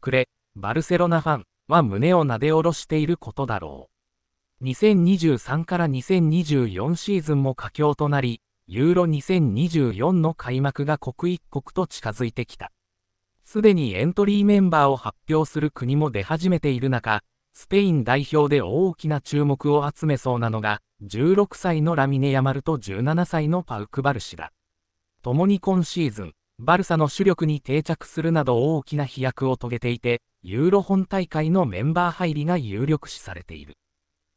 くれ、バルセロナファンは胸をなで下ろしていることだろう。2023から2024シーズンも佳境となり、ユーロ2024の開幕が刻一刻と近づいてきた。すでにエントリーメンバーを発表する国も出始めている中、スペイン代表で大きな注目を集めそうなのが、16歳のラミネ・ヤマルと17歳のパウクバル氏だ。共に今シーズン、バルサの主力に定着するなど大きな飛躍を遂げていて、ユーロ本大会のメンバー入りが有力視されている。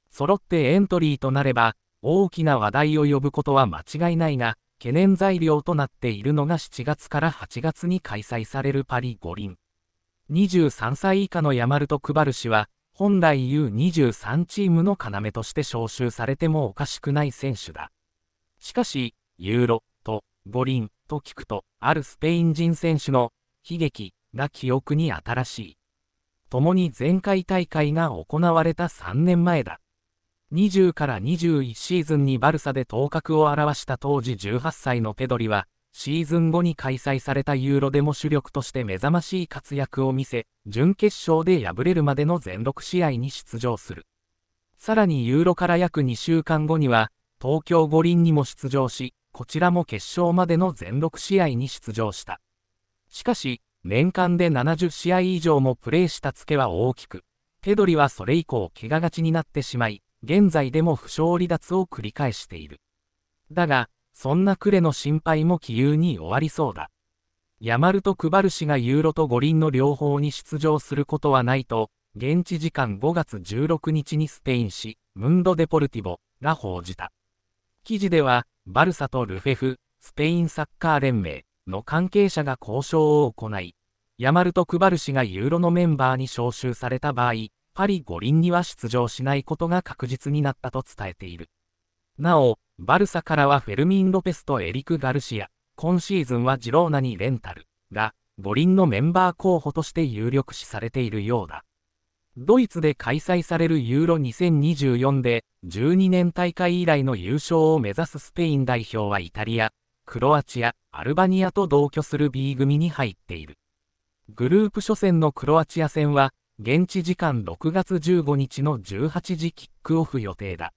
揃ってエントリーとなれば、大きな話題を呼ぶことは間違いないが、懸念材料となっているのが7月から8月に開催されるパリ五輪。23歳以下のヤマルト・クバル氏は、本来 U23 チームの要として招集されてもおかしくない選手だ。しかし、ユーロと五輪と聞くと、あるスペイン人選手の悲劇が記憶に新しい。共に前回大会が行われた3年前だ。20から21シーズンにバルサで頭角を現した当時18歳のペドリは、シーズン後に開催されたユーロでも主力として目覚ましい活躍を見せ、準決勝で敗れるまでの全6試合に出場する。さらにユーロから約2週間後には、東京五輪にも出場し、こちらも決勝までの全6試合に出場した。しかし、年間で70試合以上もプレーしたツケは大きく、ペドリはそれ以降怪我がちになってしまい、現在でも負傷離脱を繰り返している。だが、そんなクレの心配も起憂に終わりそうだ。ヤマルとクバル氏がユーロと五輪の両方に出場することはないと、現地時間5月16日にスペイン紙、ムンド・デポルティボが報じた。記事では、バルサとルフェフ、スペインサッカー連盟の関係者が交渉を行い、ヤマルとクバル氏がユーロのメンバーに招集された場合、パリ五輪には出場しないことが確実になったと伝えている。なお、バルサからはフェルミン・ロペスとエリク・ガルシア、今シーズンはジローナにレンタルが、五輪のメンバー候補として有力視されているようだ。ドイツで開催されるユーロ2024で12年大会以来の優勝を目指すスペイン代表はイタリア、クロアチア、アルバニアと同居する B 組に入っている。グループ初戦のクロアチア戦は現地時間6月15日の18時キックオフ予定だ。